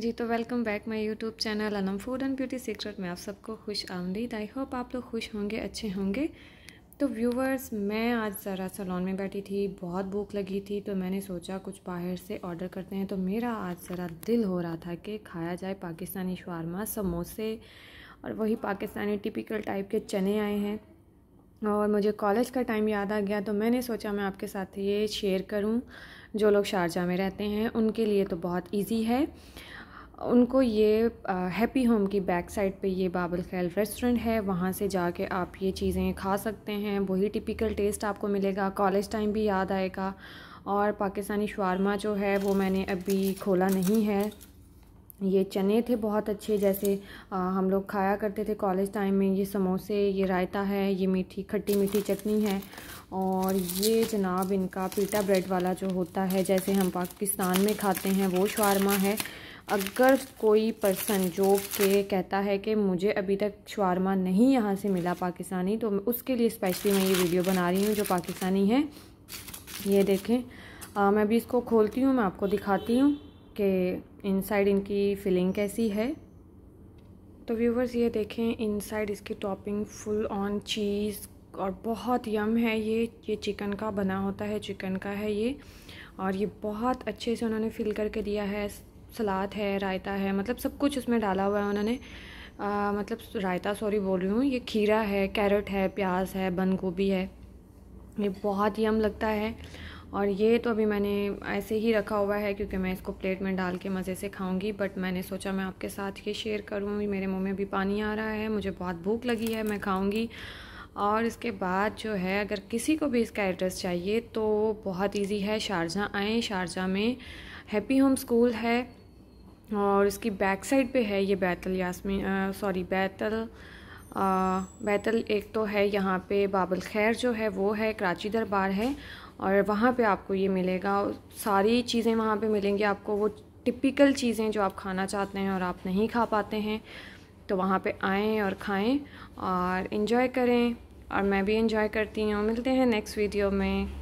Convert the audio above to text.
जी तो welcome back my YouTube channel Anam food and beauty secret में आप सबको खुश आमदीद आई होप आप लोग खुश होंगे अच्छे होंगे तो व्यूवर्स मैं आज ज़रा सलोन में बैठी थी बहुत भूख लगी थी तो मैंने सोचा कुछ बाहर से ऑर्डर करते हैं तो मेरा आज ज़रा दिल हो रहा था कि खाया जाए पाकिस्तानी शवारमा समोसे और वही पाकिस्तानी टिपिकल टाइप के चने आए हैं और मुझे कॉलेज का टाइम याद आ गया तो मैंने सोचा मैं आपके साथ ये शेयर करूँ जो लोग शारजा में रहते हैं उनके लिए तो बहुत ईजी है उनको ये हैप्पी होम की बैक साइड पे ये बाबल ख्याल रेस्टोरेंट है वहाँ से जाके आप ये चीज़ें खा सकते हैं वही टिपिकल टेस्ट आपको मिलेगा कॉलेज टाइम भी याद आएगा और पाकिस्तानी शवारमा जो है वो मैंने अभी खोला नहीं है ये चने थे बहुत अच्छे जैसे आ, हम लोग खाया करते थे कॉलेज टाइम में ये समोसे ये रायता है ये मीठी खट्टी मीठी चटनी है और ये जनाब इनका पीटा ब्रेड वाला जो होता है जैसे हम पाकिस्तान में खाते हैं वो शवारमा है अगर कोई पर्सन जो के कहता है कि मुझे अभी तक शवारमा नहीं यहाँ से मिला पाकिस्तानी तो उसके लिए स्पेशली मैं ये वीडियो बना रही हूँ जो पाकिस्तानी है ये देखें आ, मैं अभी इसको खोलती हूँ मैं आपको दिखाती हूँ कि इनसाइड इनकी फिलिंग कैसी है तो व्यूवर्स ये देखें इनसाइड इसकी टॉपिंग फुल ऑन चीज़ और बहुत यम है ये ये चिकन का बना होता है चिकन का है ये और ये बहुत अच्छे से उन्होंने फिल करके दिया है सलाद है रायता है मतलब सब कुछ उसमें डाला हुआ है उन्होंने मतलब रायता सॉरी बोल रही हूँ ये खीरा है कैरेट है प्याज है बंद गोभी है ये बहुत ही यम लगता है और ये तो अभी मैंने ऐसे ही रखा हुआ है क्योंकि मैं इसको प्लेट में डाल के मज़े से खाऊंगी बट मैंने सोचा मैं आपके साथ ये शेयर करूँ मेरे मुँह में भी पानी आ रहा है मुझे बहुत भूख लगी है मैं खाऊँगी और इसके बाद जो है अगर किसी को भी इसका एड्रेस चाहिए तो बहुत ईजी है शारजहाँ आएँ शारजहाँ में हैप्पी होम स्कूल है और इसकी बैक साइड पे है ये बैतल यासमीन सॉरी बैतल आ, बैतल एक तो है यहाँ पे बाबल खैर जो है वो है कराची दरबार है और वहाँ पे आपको ये मिलेगा सारी चीज़ें वहाँ पे मिलेंगी आपको वो टिपिकल चीज़ें जो आप खाना चाहते हैं और आप नहीं खा पाते हैं तो वहाँ पे आएँ और खाएँ और इन्जॉय करें और मैं भी इन्जॉय करती हूँ मिलते हैं नेक्स्ट वीडियो में